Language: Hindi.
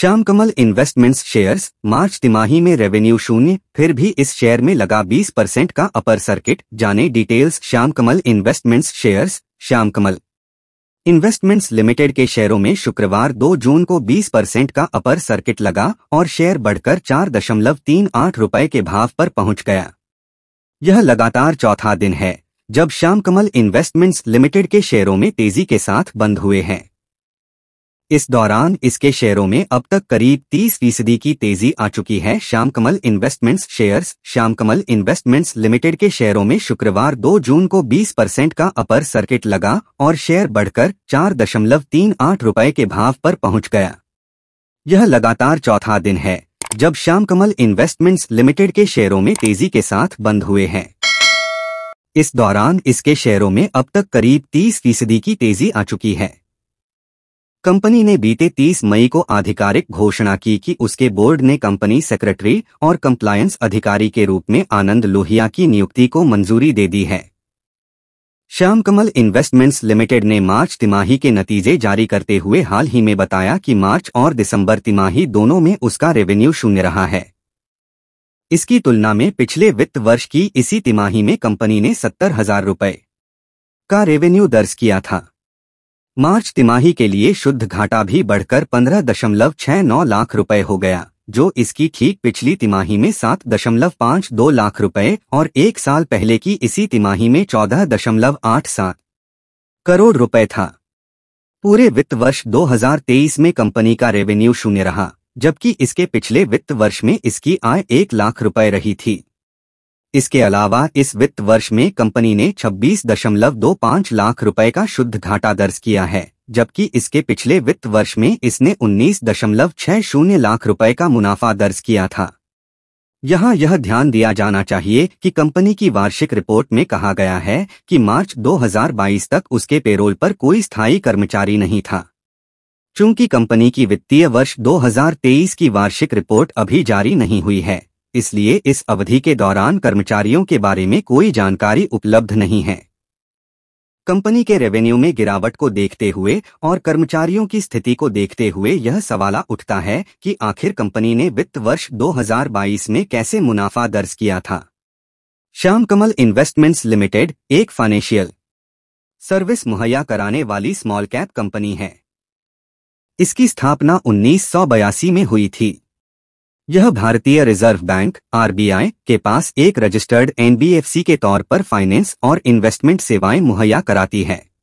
श्याम कमल इन्वेस्टमेंट्स शेयर्स मार्च तिमाही में रेवेन्यू शून्य फिर भी इस शेयर में लगा 20 परसेंट का अपर सर्किट जाने details Shyam Kamal investments shares Shyam Kamal investments limited के शेयरों में शुक्रवार 2 जून को 20 परसेंट का अपर सर्किट लगा और शेयर बढ़कर चार दशमलव तीन आठ रुपए के भाव पर पहुंच गया यह लगातार चौथा दिन है जब श्याम कमल इन्वेस्टमेंट्स लिमिटेड के शेयरों में तेजी के साथ बंद हुए हैं इस दौरान इसके शेयरों में अब तक करीब 30 फीसदी की तेजी आ चुकी है Shyam Kamal investments shares Kamal investments limited के शेयरों में शुक्रवार 2 जून को 20 परसेंट का अपर सर्किट लगा और शेयर बढ़कर चार दशमलव तीन आठ रूपए के भाव पर पहुंच गया यह लगातार चौथा दिन है जब श्याम कमल इन्वेस्टमेंट्स लिमिटेड के शेयरों में तेजी के साथ बंद हुए हैं इस दौरान इसके शेयरों में अब तक करीब 30 फीसदी की तेजी आ चुकी है कंपनी ने बीते 30 मई को आधिकारिक घोषणा की कि उसके बोर्ड ने कंपनी सेक्रेटरी और कंप्लायंस अधिकारी के रूप में आनंद लोहिया की नियुक्ति को मंजूरी दे दी है श्याम कमल इन्वेस्टमेंट्स लिमिटेड ने मार्च तिमाही के नतीजे जारी करते हुए हाल ही में बताया कि मार्च और दिसंबर तिमाही दोनों में उसका रेवेन्यू शून्य रहा है इसकी तुलना में पिछले वित्त वर्ष की इसी तिमाही में कंपनी ने सत्तर हजार रुपये का रेवेन्यू दर्ज किया था मार्च तिमाही के लिए शुद्ध घाटा भी बढ़कर पंद्रह दशमलव छह नौ लाख रुपए हो गया जो इसकी ठीक पिछली तिमाही में सात दशमलव पाँच दो लाख रुपए और एक साल पहले की इसी तिमाही में चौदह दशमलव आठ सात करोड़ रुपए था पूरे वित्त वर्ष 2023 में कंपनी का रेवेन्यू शून्य रहा जबकि इसके पिछले वित्त वर्ष में इसकी आय एक लाख रुपए रही थी इसके अलावा इस वित्त वर्ष में कंपनी ने 26.25 लाख रुपए का शुद्ध घाटा दर्ज किया है जबकि इसके पिछले वित्त वर्ष में इसने 19.60 लाख रुपए का मुनाफा दर्ज किया था यहाँ यह ध्यान दिया जाना चाहिए कि कंपनी की वार्षिक रिपोर्ट में कहा गया है कि मार्च 2022 तक उसके पेरोल पर कोई स्थायी कर्मचारी नहीं था चूंकि कंपनी की वित्तीय वर्ष 2023 की वार्षिक रिपोर्ट अभी जारी नहीं हुई है इसलिए इस अवधि के दौरान कर्मचारियों के बारे में कोई जानकारी उपलब्ध नहीं है कंपनी के रेवेन्यू में गिरावट को देखते हुए और कर्मचारियों की स्थिति को देखते हुए यह सवाला उठता है कि आखिर कंपनी ने वित्त वर्ष 2022 में कैसे मुनाफा दर्ज किया था श्याम कमल इन्वेस्टमेंट्स लिमिटेड एक फाइनेंशियल सर्विस मुहैया कराने वाली स्मॉल कैप कंपनी है इसकी स्थापना उन्नीस में हुई थी यह भारतीय रिजर्व बैंक आर के पास एक रजिस्टर्ड एन के तौर पर फाइनेंस और इन्वेस्टमेंट सेवाएं मुहैया कराती है